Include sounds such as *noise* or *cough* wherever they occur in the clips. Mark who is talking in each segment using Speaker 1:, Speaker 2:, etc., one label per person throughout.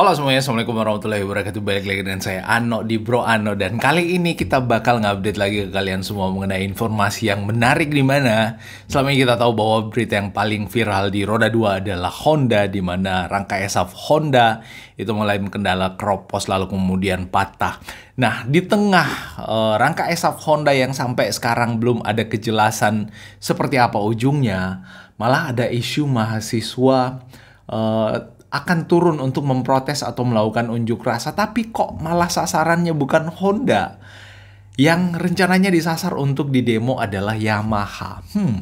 Speaker 1: Halo semuanya, Assalamualaikum warahmatullahi wabarakatuh Balik lagi dengan saya Ano di Bro Ano Dan kali ini kita bakal ngupdate lagi ke kalian semua mengenai informasi yang menarik di mana Selama ini kita tahu bahwa berita yang paling viral di roda 2 adalah Honda di mana rangka esaf Honda itu mulai mengendala kropos lalu kemudian patah Nah, di tengah e, eh, rangka esaf Honda yang sampai sekarang belum ada kejelasan seperti apa ujungnya Malah ada isu mahasiswa e, akan turun untuk memprotes atau melakukan unjuk rasa, tapi kok malah sasarannya bukan Honda? Yang rencananya disasar untuk di demo adalah Yamaha. Hmm.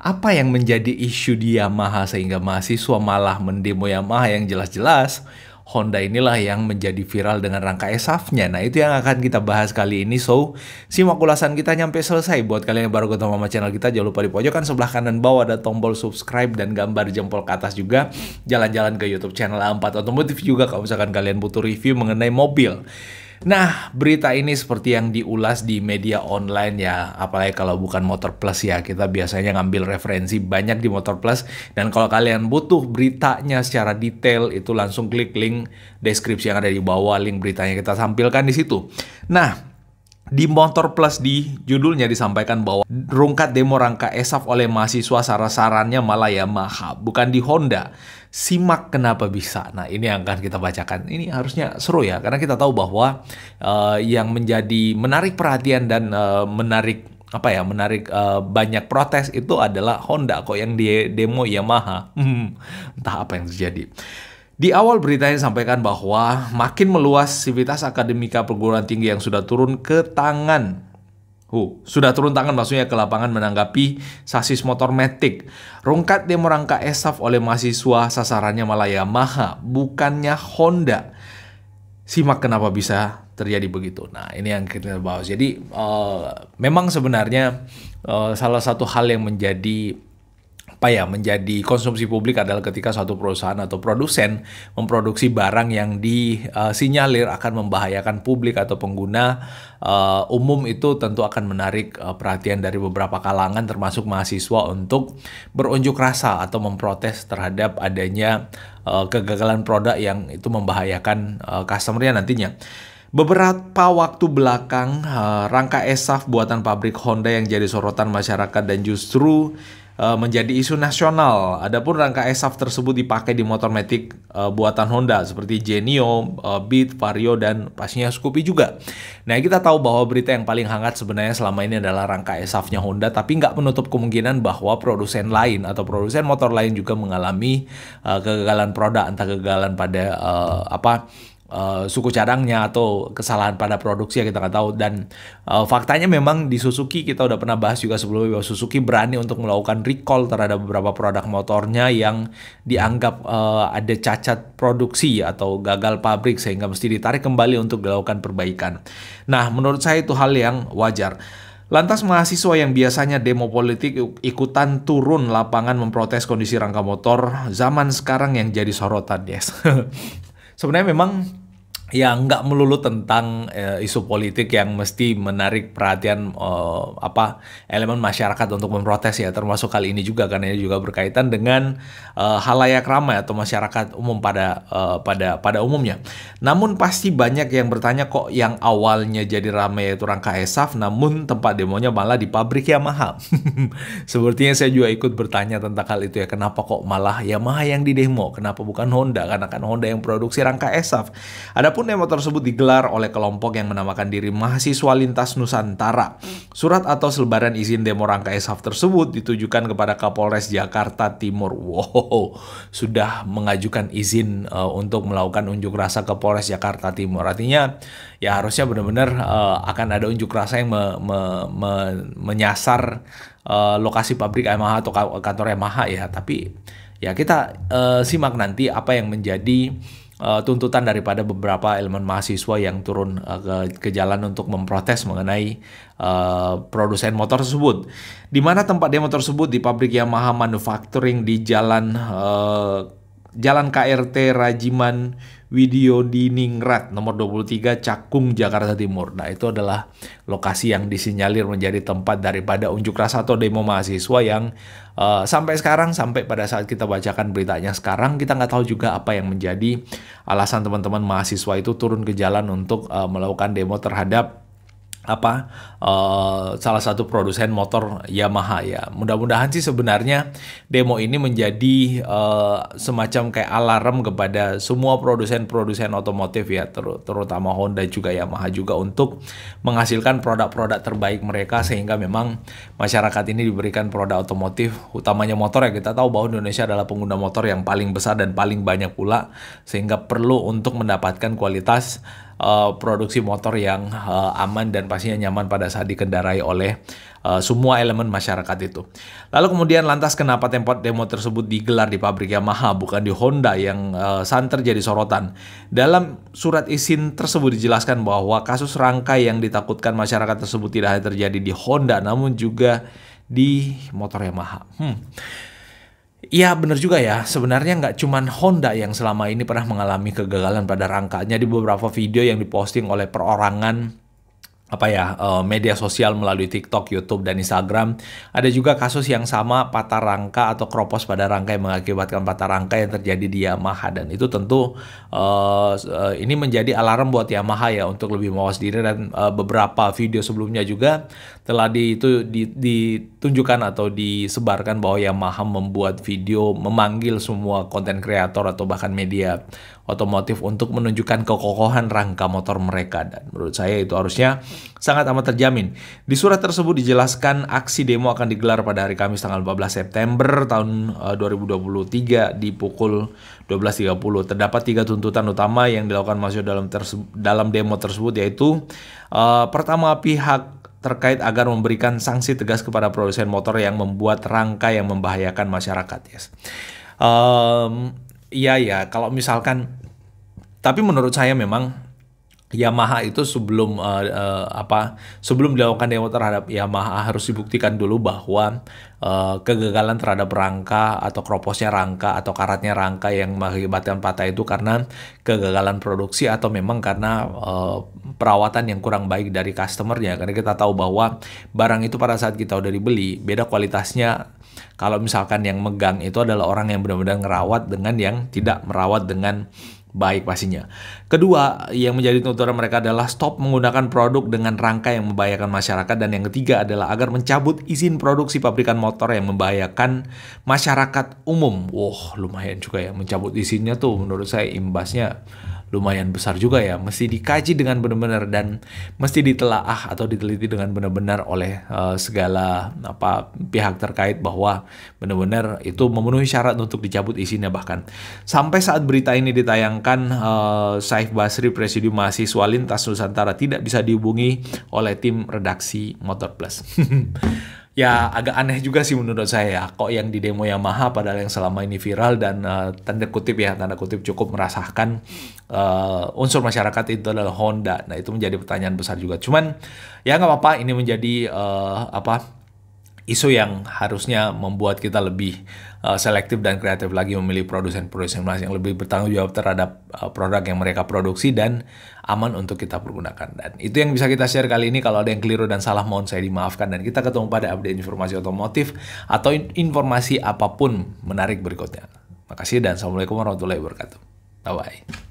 Speaker 1: Apa yang menjadi isu di Yamaha sehingga mahasiswa malah mendemo Yamaha yang jelas-jelas Honda inilah yang menjadi viral dengan rangka esafnya. Nah, itu yang akan kita bahas kali ini. So, simak ulasan kita nyampe selesai. Buat kalian yang baru ketemu sama channel kita, jangan lupa di pojokan sebelah kanan bawah ada tombol subscribe dan gambar jempol ke atas juga. Jalan-jalan ke YouTube channel A4 Otomotif juga kalau misalkan kalian butuh review mengenai mobil. Nah, berita ini seperti yang diulas di media online ya, apalagi kalau bukan Motor Plus ya, kita biasanya ngambil referensi banyak di Motor Plus, dan kalau kalian butuh beritanya secara detail, itu langsung klik link deskripsi yang ada di bawah, link beritanya kita tampilkan di situ. Nah, di Motor Plus di judulnya disampaikan bahwa rungkat demo rangka esaf oleh mahasiswa saran-sarannya malah Yamaha, bukan di Honda. Simak kenapa bisa. Nah ini yang akan kita bacakan. Ini harusnya seru ya, karena kita tahu bahwa uh, yang menjadi menarik perhatian dan uh, menarik apa ya menarik uh, banyak protes itu adalah Honda kok yang di demo Yamaha. Hmm, entah apa yang terjadi. Di awal berita yang sampaikan bahwa makin meluas sivitas akademika perguruan tinggi yang sudah turun ke tangan Uh, sudah turun tangan maksudnya ke lapangan menanggapi sasis motor metik. rungkat demo rangka esaf oleh mahasiswa sasarannya malah Yamaha, bukannya Honda. Simak kenapa bisa terjadi begitu. Nah, ini yang kita bahas. Jadi, uh, memang sebenarnya uh, salah satu hal yang menjadi apa ya menjadi konsumsi publik adalah ketika suatu perusahaan atau produsen memproduksi barang yang disinyalir akan membahayakan publik atau pengguna uh, umum itu tentu akan menarik uh, perhatian dari beberapa kalangan termasuk mahasiswa untuk berunjuk rasa atau memprotes terhadap adanya uh, kegagalan produk yang itu membahayakan uh, nantinya. Beberapa waktu belakang, rangka esaf buatan pabrik Honda yang jadi sorotan masyarakat dan justru Eh, menjadi isu nasional. Adapun rangka ESAF tersebut dipakai di motor metik uh, eh, buatan Honda seperti Genio, uh, Beat, Vario dan pastinya Scoopy juga. Nah kita tahu bahwa berita yang paling hangat sebenarnya selama ini adalah rangka esaf Honda, tapi nggak menutup kemungkinan bahwa produsen lain atau produsen motor lain juga mengalami uh, kegagalan produk, entah kegagalan pada uh, apa Eh, suku cadangnya atau kesalahan pada produksi ya kita nggak tahu dan uh, faktanya memang di Suzuki kita udah pernah bahas juga sebelumnya bahwa Suzuki berani untuk melakukan recall terhadap beberapa produk motornya yang dianggap uh, ada cacat produksi atau gagal pabrik sehingga mesti ditarik kembali untuk dilakukan perbaikan. Nah, menurut saya itu hal yang wajar. Lantas mahasiswa yang biasanya demo politik ikutan turun lapangan memprotes kondisi rangka motor zaman sekarang yang jadi sorotan, yes. *laughs* sebenarnya memang ya nggak melulu tentang uh, isu politik yang mesti menarik perhatian uh, apa elemen masyarakat untuk memprotes ya termasuk kali ini juga karena ini juga berkaitan dengan uh, eh, halayak ramai atau masyarakat umum pada uh, pada pada umumnya. Namun pasti banyak yang bertanya kok yang awalnya jadi ramai yaitu rangka esaf namun tempat demonya malah di pabrik Yamaha. *laughs* Sepertinya saya juga ikut bertanya tentang hal itu ya kenapa kok malah Yamaha yang di demo kenapa bukan Honda karena kan Honda yang produksi rangka esaf. Ada Adapun demo tersebut digelar oleh kelompok yang menamakan diri Mahasiswa Lintas Nusantara. Surat atau selebaran izin demo rangka ESAF tersebut ditujukan kepada Kapolres Jakarta Timur. Wow, sudah mengajukan izin uh, untuk melakukan unjuk rasa ke Polres Jakarta Timur. Artinya ya harusnya benar-benar uh, akan ada unjuk rasa yang me, me, me, menyasar uh, lokasi pabrik Yamaha atau kantor Yamaha ya. Tapi ya kita uh, simak nanti apa yang menjadi uh, tuntutan daripada beberapa elemen mahasiswa yang turun uh, ke, ke jalan untuk memprotes mengenai uh, produsen motor tersebut. Di mana tempat demo tersebut di pabrik Yamaha Manufacturing di Jalan uh, Jalan KRT Rajiman Widyodiningrat nomor 23 Cakung Jakarta Timur. Nah, itu adalah lokasi yang disinyalir menjadi tempat daripada unjuk rasa atau demo mahasiswa yang uh, sampai sekarang sampai pada saat kita bacakan beritanya sekarang kita nggak tahu juga apa yang menjadi alasan teman-teman mahasiswa itu turun ke jalan untuk uh, melakukan demo terhadap apa uh, salah satu produsen motor Yamaha ya. Mudah-mudahan sih sebenarnya demo ini menjadi uh, semacam kayak alarm kepada semua produsen-produsen otomotif ya, ter terutama Honda juga Yamaha juga untuk menghasilkan produk-produk terbaik mereka sehingga memang masyarakat ini diberikan produk otomotif utamanya motor ya. Kita tahu bahwa Indonesia adalah pengguna motor yang paling besar dan paling banyak pula sehingga perlu untuk mendapatkan kualitas Eh, produksi motor yang uh, aman dan pastinya nyaman pada saat dikendarai oleh uh, semua elemen masyarakat itu. Lalu kemudian lantas kenapa tempo demo tersebut digelar di pabrik Yamaha bukan di Honda yang uh, santer jadi sorotan? Dalam surat izin tersebut dijelaskan bahwa kasus rangka yang ditakutkan masyarakat tersebut tidak hanya terjadi di Honda namun juga di motor Yamaha. Hmm. Iya bener juga ya, sebenarnya nggak cuma Honda yang selama ini pernah mengalami kegagalan pada rangkanya di beberapa video yang diposting oleh perorangan apa ya eh, media sosial melalui TikTok, YouTube dan Instagram. Ada juga kasus yang sama patah rangka atau kropos pada rangka yang mengakibatkan patah rangka yang terjadi di Yamaha dan itu tentu uh, ini menjadi alarm buat Yamaha ya untuk lebih mawas diri dan uh, beberapa video sebelumnya juga telah di, itu di, ditunjukkan atau disebarkan bahwa Yamaha membuat video memanggil semua konten kreator atau bahkan media otomotif untuk menunjukkan kekokohan rangka motor mereka dan menurut saya itu harusnya sangat amat terjamin. Di surat tersebut dijelaskan aksi demo akan digelar pada hari Kamis tanggal 14 September tahun 2023 eh, di pukul 12.30. Terdapat tiga tuntutan utama yang dilakukan masuk dalam dalam demo tersebut yaitu uh, pertama pihak terkait agar memberikan sanksi tegas kepada produsen motor yang membuat rangka yang membahayakan masyarakat. Yes. Um, iya ya kalau misalkan tapi menurut saya memang Yamaha itu sebelum uh, uh, apa sebelum dilakukan demo terhadap Yamaha harus dibuktikan dulu bahwa uh, kegagalan terhadap rangka atau kroposnya rangka atau karatnya rangka yang mengakibatkan patah itu karena kegagalan produksi atau memang karena uh, perawatan yang kurang baik dari customernya karena kita tahu bahwa barang itu pada saat kita udah dibeli beda kualitasnya kalau misalkan yang megang itu adalah orang yang benar-benar ngerawat dengan yang tidak merawat dengan baik pastinya. Kedua, yang menjadi tuntutan mereka adalah stop menggunakan produk dengan rangka yang membahayakan masyarakat dan yang ketiga adalah agar mencabut izin produksi pabrikan motor yang membahayakan masyarakat umum. Wah, wow, lumayan juga ya mencabut izinnya tuh menurut saya imbasnya lumayan besar juga ya. Mesti dikaji dengan benar-benar dan mesti ditelaah atau diteliti dengan benar-benar oleh uh, segala apa pihak terkait bahwa benar-benar itu memenuhi syarat untuk dicabut izinnya bahkan. Sampai saat berita ini ditayangkan, uh, Saif Basri Presidium Mahasiswa Lintas Nusantara tidak bisa dihubungi oleh tim redaksi Motor Plus. *laughs* ya agak aneh juga sih menurut saya ya. kok yang di demo Yamaha padahal yang selama ini viral dan uh, tanda kutip ya tanda kutip cukup merasakan uh, eh, unsur masyarakat itu adalah Honda nah itu menjadi pertanyaan besar juga cuman ya nggak apa-apa ini menjadi uh, apa isu yang harusnya membuat kita lebih uh, selektif dan kreatif lagi memilih produsen-produsen yang lebih bertanggung jawab terhadap uh, produk yang mereka produksi dan aman untuk kita pergunakan. Dan itu yang bisa kita share kali ini. Kalau ada yang keliru dan salah mohon saya dimaafkan dan kita ketemu pada update informasi otomotif atau informasi apapun menarik berikutnya. Makasih dan Assalamualaikum warahmatullahi wabarakatuh. Bye-bye.